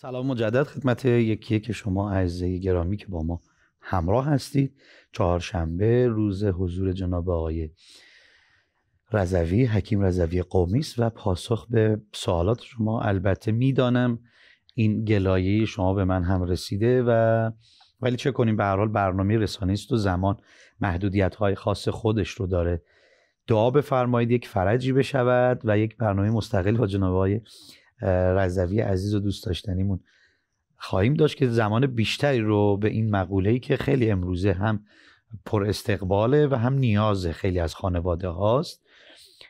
سلام مجدد خدمت یکی که شما عزیزی گرامی که با ما همراه هستید چهارشنبه روز حضور جناب آقای رضوی حکیم رزوی قومی و پاسخ به سوالات شما البته میدانم این گلایه شما به من هم رسیده و ولی چه کنیم به هر حال برنامه رسانه است و زمان محدودیت های خاص خودش رو داره دعا بفرمایید یک فرجی بشود و یک برنامه مستقل با جناب آقای رضوی عزیز و دوست داشتنیمون خواهیم داشت که زمان بیشتری رو به این مقوله‌ای که خیلی امروزه هم پر استقباله و هم نیاز خیلی از خانواده هاست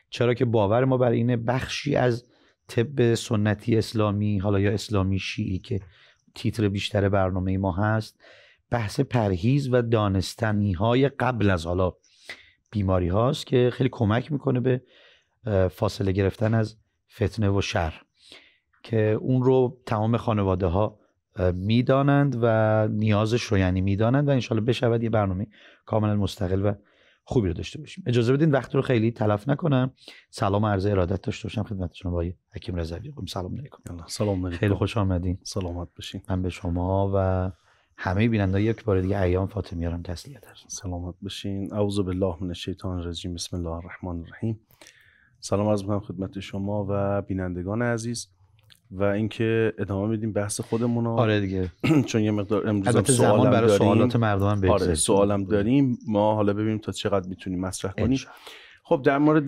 چرا که باور ما بر اینه بخشی از طب سنتی اسلامی حالا یا اسلامی شیعی که تیتر بیشتر برنامه ما هست بحث پرهیز و دانستنی های قبل از حالا بیماری هاست که خیلی کمک میکنه به فاصله گرفتن از فتنه و شر که اون رو تمام خانواده ها میدانند و نیازش رو یعنی میدانند و انشالله بشود یه برنامه کاملا مستقل و خوبی رو داشته باشیم اجازه بدین وقت رو خیلی تلف نکنم سلام عرض ارادت داشته باشم خدمت شما آقای حکیم رضوی سلام علیکم سلام علیکم خیلی خوش آمدین سلامت باشین من به شما و همه بیننده یک بار دیگه ایام فاطمی هم تسلیت دارم سلامت باشین اعوذ بالله من الشیطان الرجیم بسم الله الرحمن الرحیم سلام عرض خدمت شما و بینندگان عزیز و اینکه ادامه میدیم بحث خودمون رو آره دیگه چون یه مقدار امروز سوالم برای داریم. سوالات مردم آره سوالم داریم ما حالا ببینیم تا چقدر میتونیم مطرح کنیم خب در مورد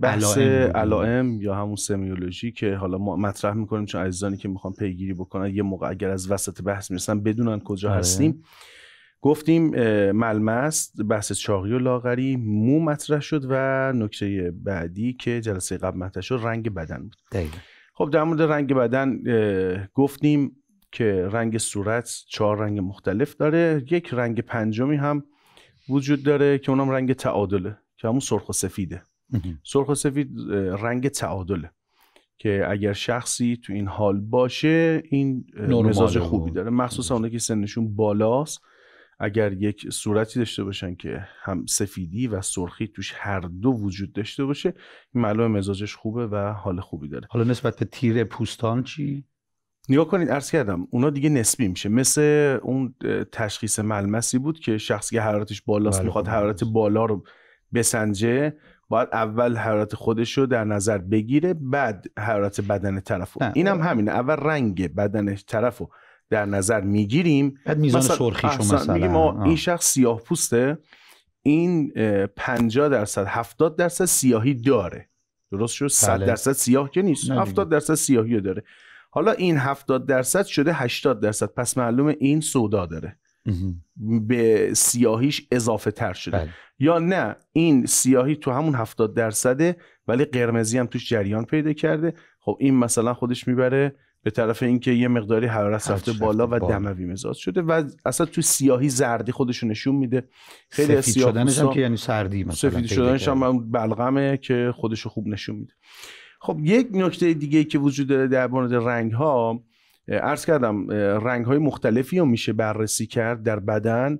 بحث علائم, یا همون سمیولوژی که حالا ما مطرح میکنیم چون عزیزانی که میخوان پیگیری بکنن یه موقع اگر از وسط بحث میرسن بدونن کجا آره. هستیم گفتیم ملمس بحث چاقی و لاغری مو مطرح شد و نکته بعدی که جلسه قبل مطرح شد رنگ بدن بود خب در مورد رنگ بدن گفتیم که رنگ صورت چهار رنگ مختلف داره یک رنگ پنجمی هم وجود داره که اونم رنگ تعادله که همون سرخ و سفیده سرخ و سفید رنگ تعادله که اگر شخصی تو این حال باشه این مزاج خوبی داره مخصوصا اونه که سنشون بالاست اگر یک صورتی داشته باشن که هم سفیدی و سرخی توش هر دو وجود داشته باشه این معلومه مزاجش خوبه و حال خوبی داره حالا نسبت به تیر پوستان چی نگاه کنید عرض کردم اونا دیگه نسبی میشه مثل اون تشخیص ملمسی بود که شخصی که حرارتش بالاست بله، میخواد خب، حرارت بالا رو بسنجه باید اول حرارت خودش رو در نظر بگیره بعد حرارت بدن طرف اینم هم همینه اول رنگ بدن طرف در نظر میگیریم بعد میزان مثلا سرخیشو مثلا میگیم ما این شخص سیاه پوسته این 50 درصد 70 درصد سیاهی داره درست شد 100 بله. درصد سیاه که نیست 70 درصد سیاهی داره حالا این هفتاد درصد شده 80 درصد پس معلومه این سودا داره به سیاهیش اضافه تر شده بله. یا نه این سیاهی تو همون 70 درصده ولی قرمزی هم توش جریان پیدا کرده خب این مثلا خودش میبره به طرف اینکه یه مقداری حرارت رفته بالا و دموی مزاج شده و اصلا تو سیاهی زردی خودش نشون میده خیلی سفید سیاه هم که یعنی سردی مثلا سفید شدنش هم بلغمه که خودش خوب نشون میده خب یک نکته دیگه که وجود داره در مورد رنگ ها عرض کردم رنگ های مختلفی رو میشه بررسی کرد در بدن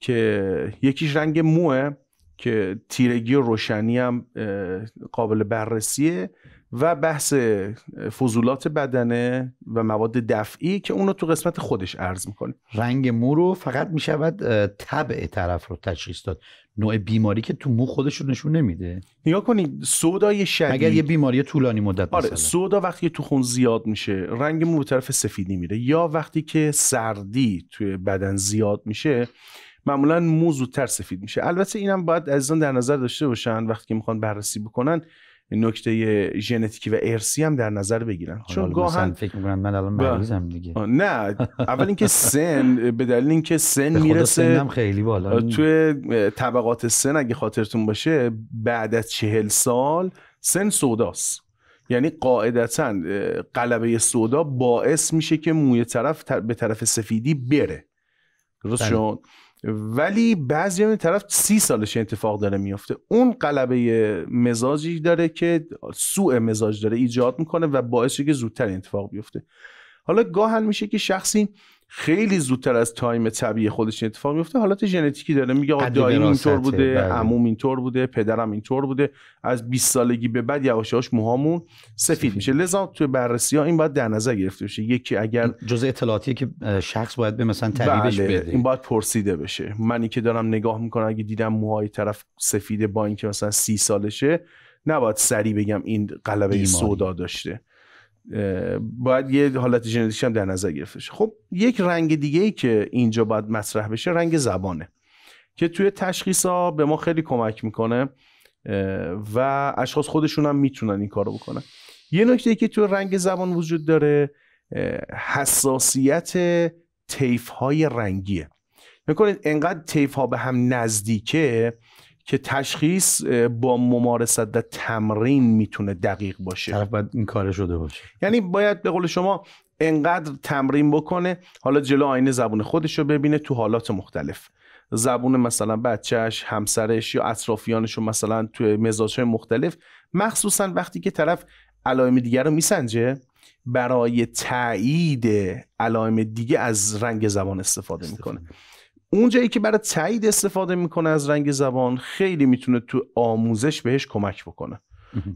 که یکیش رنگ موه که تیرگی و روشنی هم قابل بررسیه و بحث فضولات بدنه و مواد دفعی که اون رو تو قسمت خودش عرض میکنه رنگ مو رو فقط میشود طبع طرف رو تشخیص داد نوع بیماری که تو مو خودش رو نشون نمیده نگاه کنید سودای شدید اگر یه بیماری طولانی مدت آره سودا وقتی تو خون زیاد میشه رنگ مو به طرف سفیدی میره یا وقتی که سردی توی بدن زیاد میشه معمولا مو زودتر سفید میشه البته اینم باید عزیزان در نظر داشته باشن وقتی که میخوان بررسی بکنن نکته ژنتیکی و ارسی هم در نظر بگیرن چون گاهن فکر میکنن من الان بله. مریضم دیگه نه اول اینکه سن به دلیل اینکه سن میرسه سنم خیلی بالا توی طبقات سن اگه خاطرتون باشه بعد از چهل سال سن سوداست یعنی قاعدتا قلبه سودا باعث میشه که موی طرف به طرف سفیدی بره درست بله. شد ولی بعضی این طرف سی سالش اتفاق داره میفته اون قلبه مزاجی داره که سوء مزاج داره ایجاد میکنه و باعث که زودتر اتفاق بیفته حالا گاهن میشه که شخصی خیلی زودتر از تایم طبیعی خودش اتفاق میفته حالات ژنتیکی داره میگه آقا دایم اینطور بوده عموم اینطور بوده پدرم اینطور بوده از 20 سالگی به بعد یواش یواش موهامون سفید, میشه لذا تو بررسی ها این باید در نظر گرفته بشه یکی اگر جزء اطلاعاتی که شخص باید به مثلا طبیبش بله. بده این باید پرسیده بشه منی که دارم نگاه میکنم اگه دیدم موهای طرف سفیده با اینکه مثلا سی سالشه نباید سری بگم این قلبه سودا داشته باید یه حالت ژنتیکی هم در نظر گرفته شه خب یک رنگ دیگه ای که اینجا باید مطرح بشه رنگ زبانه که توی تشخیص ها به ما خیلی کمک میکنه و اشخاص خودشون هم میتونن این کارو بکنن یه نکته که توی رنگ زبان وجود داره حساسیت تیف های رنگیه میکنید انقدر تیف ها به هم نزدیکه که تشخیص با ممارست و تمرین میتونه دقیق باشه طرف باید این کار شده باشه یعنی باید به قول شما انقدر تمرین بکنه حالا جلو آینه زبون خودش رو ببینه تو حالات مختلف زبون مثلا بچهش همسرش یا اطرافیانش رو مثلا تو مزاجهای مختلف مخصوصا وقتی که طرف علائم دیگر رو میسنجه برای تایید علائم دیگه از رنگ زبان استفاده میکنه اون که برای تایید استفاده میکنه از رنگ زبان خیلی میتونه تو آموزش بهش کمک بکنه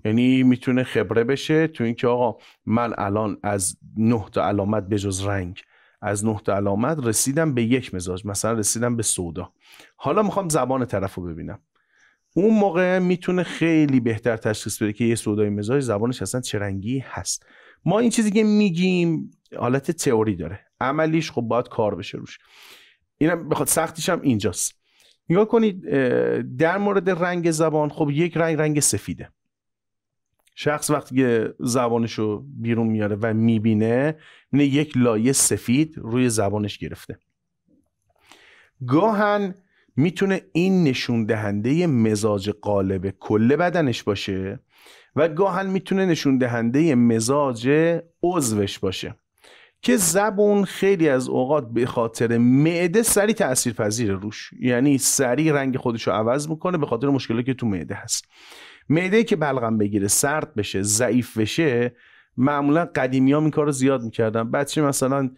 یعنی میتونه خبره بشه تو اینکه آقا من الان از نه تا علامت جز رنگ از نه تا علامت رسیدم به یک مزاج مثلا رسیدم به سودا حالا میخوام زبان طرف رو ببینم اون موقع میتونه خیلی بهتر تشخیص بده که یه سودای مزاج زبانش اصلا چه رنگی هست ما این چیزی که میگیم حالت تئوری داره عملیش خب باید کار بشه روش اینم بخواد سختیش هم اینجاست نگاه کنید در مورد رنگ زبان خب یک رنگ رنگ سفیده شخص وقتی که زبانش رو بیرون میاره و میبینه اینه یک لایه سفید روی زبانش گرفته گاهن میتونه این نشون دهنده مزاج قالب کل بدنش باشه و گاهن میتونه نشون دهنده مزاج عضوش باشه که زبون خیلی از اوقات به خاطر معده سری تأثیر پذیر روش یعنی سری رنگ خودش رو عوض میکنه به خاطر مشکلی که تو معده هست معده که بلغم بگیره سرد بشه ضعیف بشه معمولا قدیمی ها این کار رو زیاد میکردن بچه مثلا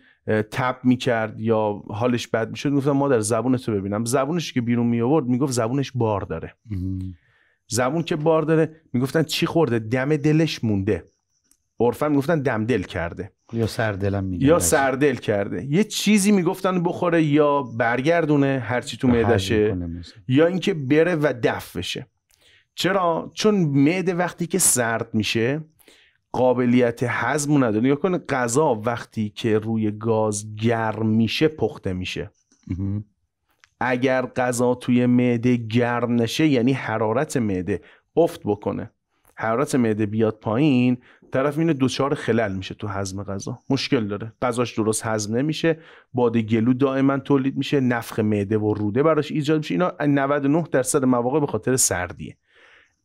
تب میکرد یا حالش بد میشد ما در زبونش رو ببینم زبونش که بیرون می آورد میگفت زبونش بار داره زبون که بار داره میگفتن چی خورده دم دلش مونده عرفا میگفتن دم دل کرده یا سردلم میگه یا سردل کرده یه چیزی میگفتن بخوره یا برگردونه هرچی تو معدشه یا اینکه بره و دف بشه چرا چون معده وقتی که سرد میشه قابلیت هضم نداره یا کن غذا وقتی که روی گاز گرم میشه پخته میشه اگر غذا توی معده گرم نشه یعنی حرارت معده افت بکنه حرارت معده بیاد پایین طرف اینه دوچار خلل میشه تو هضم غذا مشکل داره غذاش درست هضم نمیشه باد گلو دائما تولید میشه نفخ معده و روده براش ایجاد میشه اینا 99 درصد مواقع به خاطر سردیه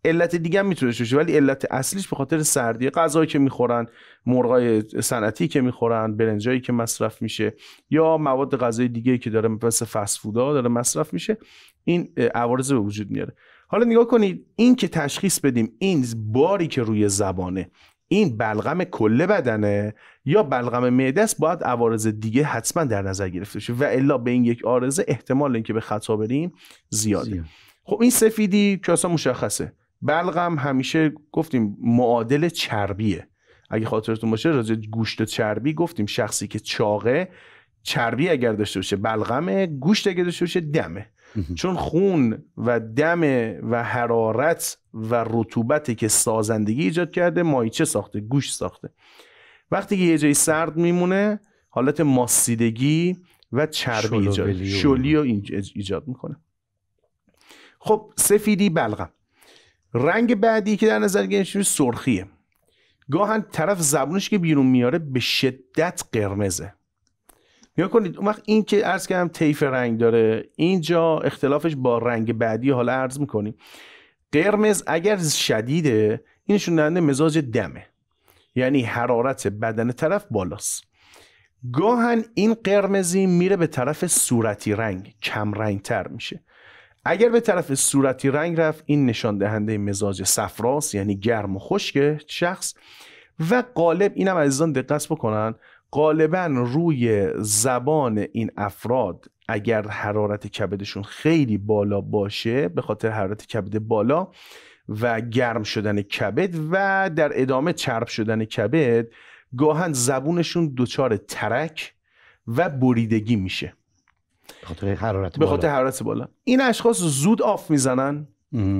علت دیگه هم میتونه باشه ولی علت اصلیش به خاطر سردیه غذایی که میخورن مرغای صنعتی که میخورن برنجایی که مصرف میشه یا مواد غذایی دیگه که داره مثل فسفودا داره مصرف میشه این عوارض به وجود میاره حالا نگاه کنید این که تشخیص بدیم این باری که روی زبانه این بلغم کل بدنه یا بلغم معده است باید عوارض دیگه حتما در نظر گرفته باشه و الا به این یک عارضه احتمال اینکه به خطا بریم زیاده زیاد. خب این سفیدی که اصلا مشخصه بلغم همیشه گفتیم معادل چربیه اگه خاطرتون باشه راجع گوشت و چربی گفتیم شخصی که چاقه چربی اگر داشته باشه بلغمه گوشت اگر داشته باشه دمه چون خون و دم و حرارت و رطوبتی که سازندگی ایجاد کرده مایچه ساخته گوش ساخته وقتی که یه جای سرد میمونه حالت ماسیدگی و چربی ایجاد شلی رو ایجاد میکنه خب سفیدی بلغم رنگ بعدی که در نظر گرفتیم سرخیه گاهن طرف زبونش که بیرون میاره به شدت قرمزه یا کنید اون وقت این که عرض کردم طیف رنگ داره اینجا اختلافش با رنگ بعدی حالا عرض میکنیم قرمز اگر شدیده این نشاندهنده مزاج دمه یعنی حرارت بدن طرف بالاست گاهن این قرمزی میره به طرف صورتی رنگ کم رنگ تر میشه اگر به طرف صورتی رنگ رفت این نشان دهنده مزاج صفراست یعنی گرم و خشک شخص و قالب اینم عزیزان دقت بکنن غالبا روی زبان این افراد اگر حرارت کبدشون خیلی بالا باشه به خاطر حرارت کبد بالا و گرم شدن کبد و در ادامه چرب شدن کبد گاهن زبونشون دچار ترک و بریدگی میشه به خاطر حرارت بالا. حرارت بالا این اشخاص زود آف میزنن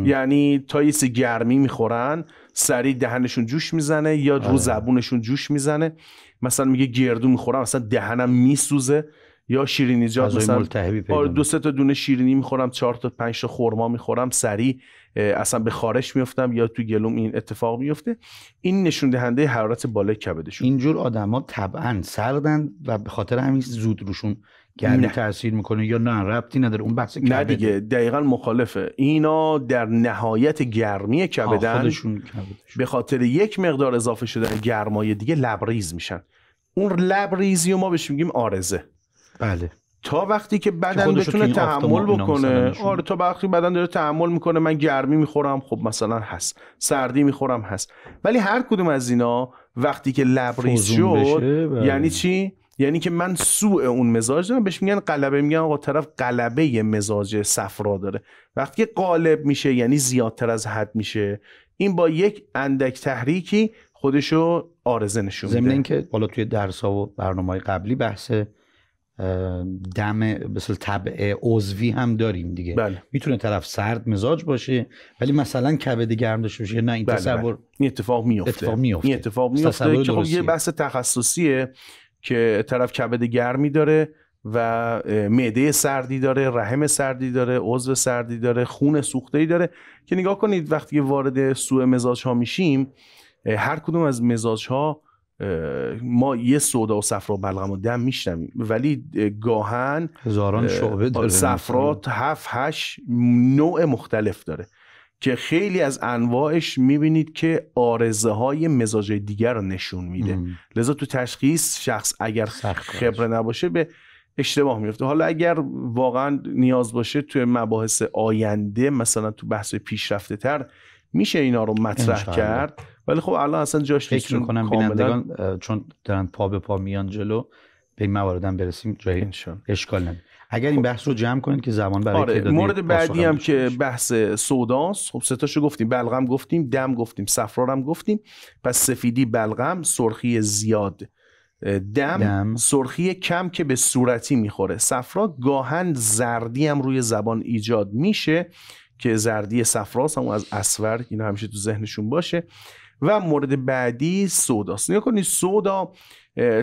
یعنی تا یه سی گرمی میخورن سریع دهنشون جوش میزنه یا رو آره. زبونشون جوش میزنه مثلا میگه گردو میخورم مثلا دهنم میسوزه یا شیرینی جا مثلا آره، دو سه تا دونه شیرینی میخورم چهار تا پنج تا خرما میخورم سریع اصلا به خارش میفتم یا تو گلوم این اتفاق میفته این نشون دهنده حرارت بالای کبدشون اینجور آدما طبعا سردن و به خاطر همین زود روشون گرمی تاثیر میکنه یا نه ربطی نداره اون بحث نه دیگه دقیقا مخالفه اینا در نهایت گرمی کبدن به خاطر یک مقدار اضافه شدن گرمای دیگه لبریز میشن اون لبریزی و ما بهش میگیم آرزه بله تا وقتی که بدن بتونه تحمل بکنه آره تا وقتی بدن داره تحمل میکنه من گرمی میخورم خب مثلا هست سردی میخورم هست ولی هر کدوم از اینا وقتی که لبریز بله. یعنی چی یعنی که من سوء اون مزاج دارم بهش میگن قلبه میگن آقا طرف قلبه مزاج صفرا داره وقتی قالب میشه یعنی زیادتر از حد میشه این با یک اندک تحریکی خودشو آرزه نشون میده که حالا توی درس ها و برنامه های قبلی بحث دم مثل طبع عضوی هم داریم دیگه بله. میتونه طرف سرد مزاج باشه ولی مثلا کبد گرم داشته باشه نه این بله، تصور بله. این اتفاق میفته اتفاق میفته این اتفاق میفته خب یه بحث تخصصیه که طرف کبد گرمی داره و معده سردی داره رحم سردی داره عضو سردی داره خون سوخته ای داره که نگاه کنید وقتی وارد سوء مزاج ها میشیم هر کدوم از مزاج ها ما یه سودا و صفرا بلغم و دم میشنویم ولی گاهن هزاران شعبه داره صفرات هفت هشت نوع مختلف داره که خیلی از انواعش میبینید که آرزه های مزاج دیگر رو نشون میده لذا تو تشخیص شخص اگر خبره نباشه به اشتباه میفته حالا اگر واقعا نیاز باشه توی مباحث آینده مثلا تو بحث پیشرفته تر میشه اینا رو مطرح کرد ولی خب الان اصلا جاش نیست فکر بینندگان چون دارن پا به پا میان جلو به این مواردم برسیم جای اشکال اگر این بحث رو جمع کنید که زبان برای آره. مورد بعدی هم که بحث سوداست خب ستاشو گفتیم بلغم گفتیم دم گفتیم هم گفتیم پس سفیدی بلغم سرخی زیاد دم, سرخی کم که به صورتی میخوره صفرا گاهن زردی هم روی زبان ایجاد میشه که زردی صفراست هم از اسور اینا همیشه تو ذهنشون باشه و مورد بعدی سوداست نگاه کنید سودا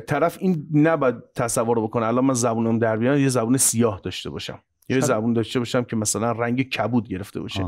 طرف این نباید تصور بکنه الان من زبونم در بیان یه زبون سیاه داشته باشم یه زبون داشته باشم که مثلا رنگ کبود گرفته باشه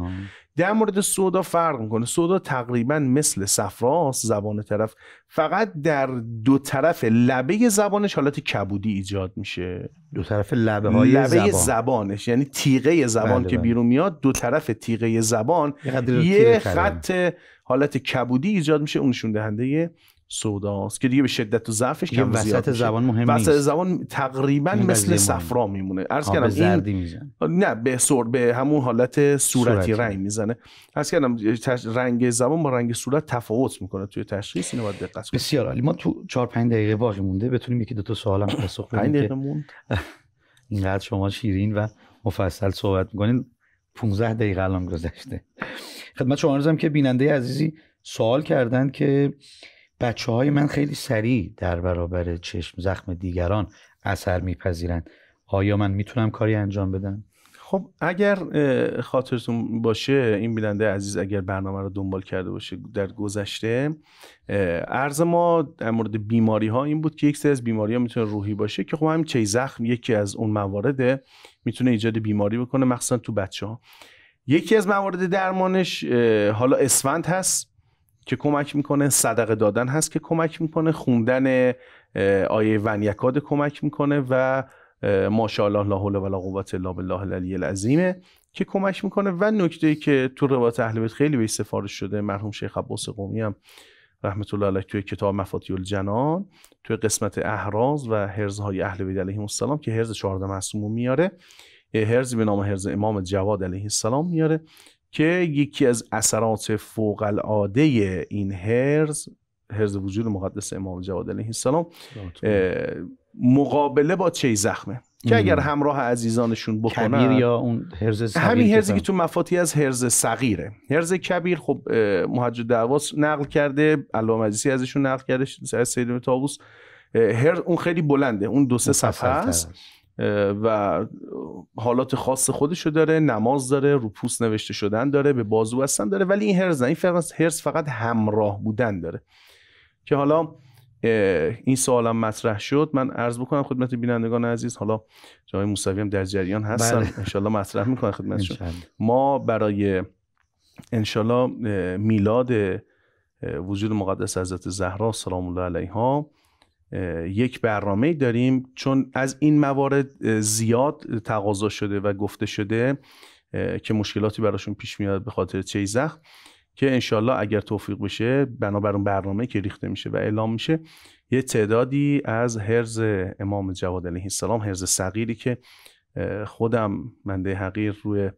در مورد سودا فرق میکنه سودا تقریبا مثل صفراست زبان طرف فقط در دو طرف لبه زبانش حالت کبودی ایجاد میشه دو طرف لبه های لبه زبانش یعنی تیغه زبان بله، که بله. بیرون میاد دو طرف تیغه زبان یه خط حالت کبودی ایجاد میشه اونشون دهنده سوداست که دیگه به شدت و ضعفش کم وسط زبان مهم وسط نیست. زبان تقریبا مثل صفرا میمونه عرض کردم زردی این... میزن. نه به سر به همون حالت صورتی, رنگ میزنه عرض کردم تش... رنگ زبان با رنگ صورت تفاوت میکنه توی تشخیص اینو باید دقت کنید بسیار عالی ما تو 4 5 دقیقه باقی مونده بتونیم یکی دو تا سوالم پاسخ بدیم 5 دقیقه موند اینقدر شما شیرین و مفصل صحبت میکنین 15 دقیقه الان گذشته خدمت شما عرضم که بیننده عزیزی سوال کردند که بچه های من خیلی سریع در برابر چشم زخم دیگران اثر میپذیرند آیا من میتونم کاری انجام بدم؟ خب اگر خاطرتون باشه این بیننده عزیز اگر برنامه رو دنبال کرده باشه در گذشته عرض ما در مورد بیماری ها این بود که یک سری از بیماری ها میتونه روحی باشه که خب همین چی زخم یکی از اون موارده میتونه ایجاد بیماری بکنه مخصوصا تو بچه ها یکی از موارد درمانش حالا اسفند هست که کمک میکنه صدق دادن هست که کمک میکنه خوندن آیه ونیکاد کمک میکنه و ماشاءالله لا حول ولا قوت الا بالله العلی العظیمه که کمک میکنه و نکته که تو روایت اهل بیت خیلی به سفارش شده مرحوم شیخ عباس قومی هم رحمت الله علیه توی کتاب مفاتیح الجنان توی قسمت احراز و هرزهای اهل بیت علیهم السلام که هرز 14 معصوم میاره هرزی به نام هرز امام جواد علیه السلام میاره که یکی از اثرات فوق العاده این هرز هرز وجود مقدس امام جواد علیه السلام مقابله با چه زخمه که اگر همراه عزیزانشون بکنن کبیر یا اون هرز همین هرزی که تو مفاتی از هرز صغیره هرز کبیر خب محجد دعواس نقل کرده علامه مجلسی ازشون نقل کرده سید تابوس هر اون خیلی بلنده اون دو سه صفحه است و حالات خاص خودشو داره نماز داره رو پوست نوشته شدن داره به بازو هستن داره ولی این هرز نه این هرز فقط همراه بودن داره که حالا این هم مطرح شد من عرض بکنم خدمت بینندگان عزیز حالا جای موسوی هم در جریان هستن بله. انشالله مطرح میکنه خدمتشون ما برای انشالله میلاد وجود مقدس حضرت زهرا سلام الله علیها یک برنامه داریم چون از این موارد زیاد تقاضا شده و گفته شده که مشکلاتی براشون پیش میاد به خاطر چه زخم که انشالله اگر توفیق بشه بنابر اون برنامه که ریخته میشه و اعلام میشه یه تعدادی از هرز امام جواد علیه السلام هرز صغیری که خودم منده حقیر روی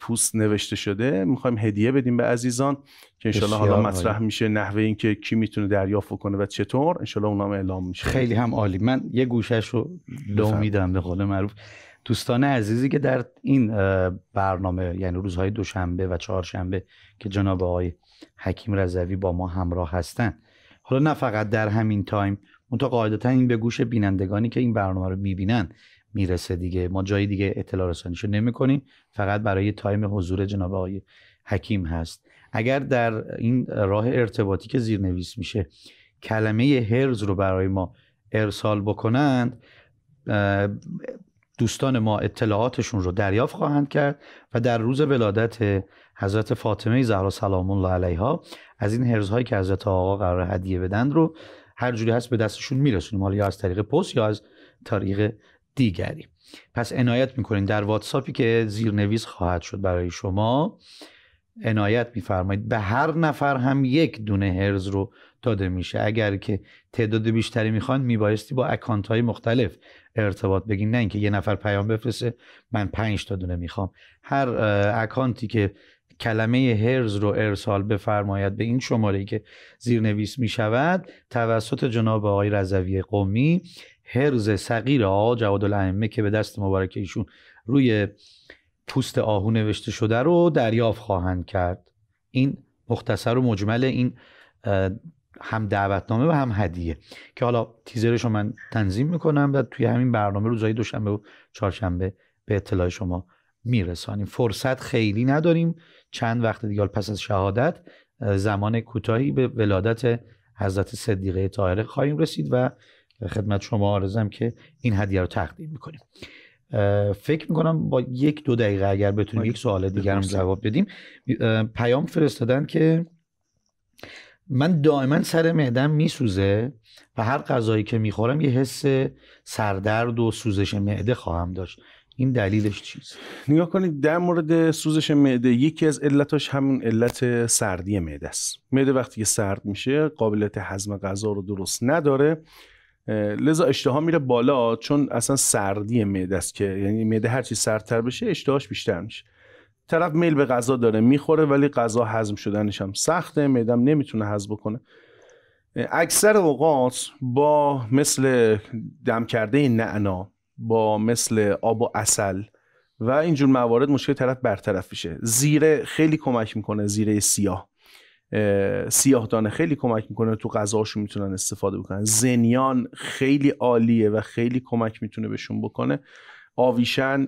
پوست نوشته شده میخوایم هدیه بدیم به عزیزان که انشالله حالا مطرح میشه نحوه اینکه کی میتونه دریافت کنه و چطور انشالله اونام اعلام میشه خیلی هم عالی من یه گوشش رو لو میدم به قول معروف دوستان عزیزی که در این برنامه یعنی روزهای دوشنبه و چهارشنبه که جناب آقای حکیم رضوی با ما همراه هستن حالا نه فقط در همین تایم اون قاعدتا این به گوش بینندگانی که این برنامه رو میبینن میرسه دیگه ما جای دیگه اطلاع رسانیشو نمیکنیم فقط برای تایم حضور جناب آقای حکیم هست اگر در این راه ارتباطی که نویس میشه کلمه هرز رو برای ما ارسال بکنند دوستان ما اطلاعاتشون رو دریافت خواهند کرد و در روز ولادت حضرت فاطمه زهرا سلام الله علیها از این هرزهایی که حضرت آقا قرار هدیه بدن رو هر جوری هست به دستشون میرسونیم حالا یا از طریق پست یا از طریق دیگری پس عنایت میکنین در واتساپی که زیرنویس خواهد شد برای شما عنایت میفرمایید به هر نفر هم یک دونه هرز رو داده میشه اگر که تعداد بیشتری میخوان میبایستی با اکانت های مختلف ارتباط بگین نه اینکه یه نفر پیام بفرسته من پنج تا دونه میخوام هر اکانتی که کلمه هرز رو ارسال بفرماید به این شماره ای که زیرنویس میشود توسط جناب آقای رضوی قومی حرز صغیر آقا جواد الائمه که به دست مبارک ایشون روی پوست آهو نوشته شده رو دریافت خواهند کرد این مختصر و مجمل این هم دعوتنامه و هم هدیه که حالا تیزرش رو من تنظیم میکنم و توی همین برنامه روزهای دوشنبه و چهارشنبه به اطلاع شما میرسانیم فرصت خیلی نداریم چند وقت دیگه پس از شهادت زمان کوتاهی به ولادت حضرت صدیقه طاهره خواهیم رسید و خدمت شما آرزم که این هدیه رو تقدیم میکنیم فکر میکنم با یک دو دقیقه اگر بتونیم یک آره، سوال دیگر هم جواب بدیم پیام فرستادن که من دائما سر معدم میسوزه و هر غذایی که میخورم یه حس سردرد و سوزش معده خواهم داشت این دلیلش چیست نگاه کنید در مورد سوزش معده یکی از علتاش همون علت سردی معده است معده وقتی که سرد میشه قابلیت هضم غذا رو درست نداره لذا اشتها میره بالا چون اصلا سردی معده است که یعنی معده هر چی سردتر بشه اشتهاش بیشتر میشه طرف میل به غذا داره میخوره ولی غذا هضم شدنش هم سخته معدم نمیتونه هضم بکنه اکثر اوقات با مثل دم کرده نعنا با مثل آب و اصل و اینجور موارد مشکل طرف برطرف میشه زیره خیلی کمک میکنه زیره سیاه سیاهدانه خیلی کمک میکنه تو غذاشون میتونن استفاده بکنن زنیان خیلی عالیه و خیلی کمک میتونه بهشون بکنه آویشن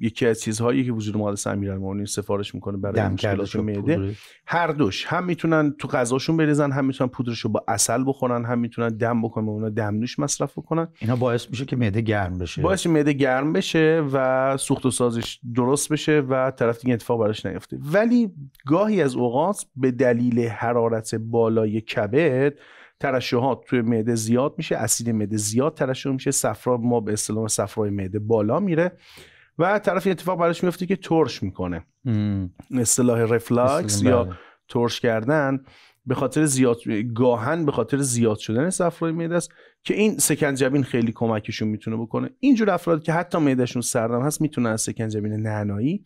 یکی از چیزهایی که وجود مقدس امیرالمومنین سفارش میکنه برای مشکلات معده هر دوش هم میتونن تو غذاشون بریزن هم میتونن پودرش رو با اصل بخورن هم میتونن دم بکنن و اونا دمنوش مصرف بکنن اینا باعث میشه که معده گرم بشه باعث معده گرم بشه و سوخت و سازش درست بشه و طرف دیگه اتفاق براش نیفته ولی گاهی از اوقات به دلیل حرارت بالای کبد ترشحات توی معده زیاد میشه اسید معده زیاد ترشح میشه صفرا ما به اصطلاح صفرای معده بالا میره و طرف اتفاق براش میفته که ترش میکنه اصطلاح رفلاکس یا بله. ترش کردن به خاطر زیاد گاهن به خاطر زیاد شدن صفرای معده است که این سکنجبین خیلی کمکشون میتونه بکنه اینجور افراد که حتی معدهشون سردم هست میتونن از سکنجبین نعنایی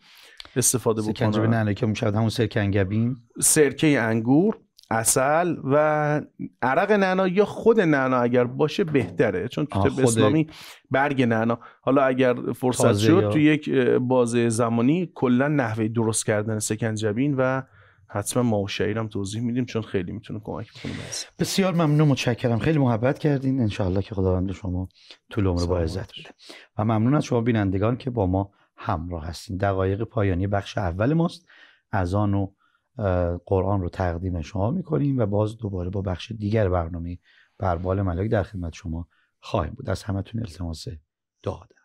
استفاده بکنن سکنجبین نعنایی که همون سرکنگبین سرکه انگور اصل و عرق نعنا یا خود نعنا اگر باشه بهتره چون تو طب اسلامی برگ نعنا حالا اگر فرصت شد تو یک بازه زمانی کلا نحوه درست کردن سکنجبین و حتما ما و هم توضیح میدیم چون خیلی میتونه کمک کنه بسیار ممنون متشکرم خیلی محبت کردین انشاءالله که خداوند شما طول عمر با عزت بده و ممنون از شما بینندگان که با ما همراه هستین دقایق پایانی بخش اول ماست از آن و قرآن رو تقدیم شما میکنیم و باز دوباره با بخش دیگر برنامه بربال ملک در خدمت شما خواهیم بود از همتون التماس داد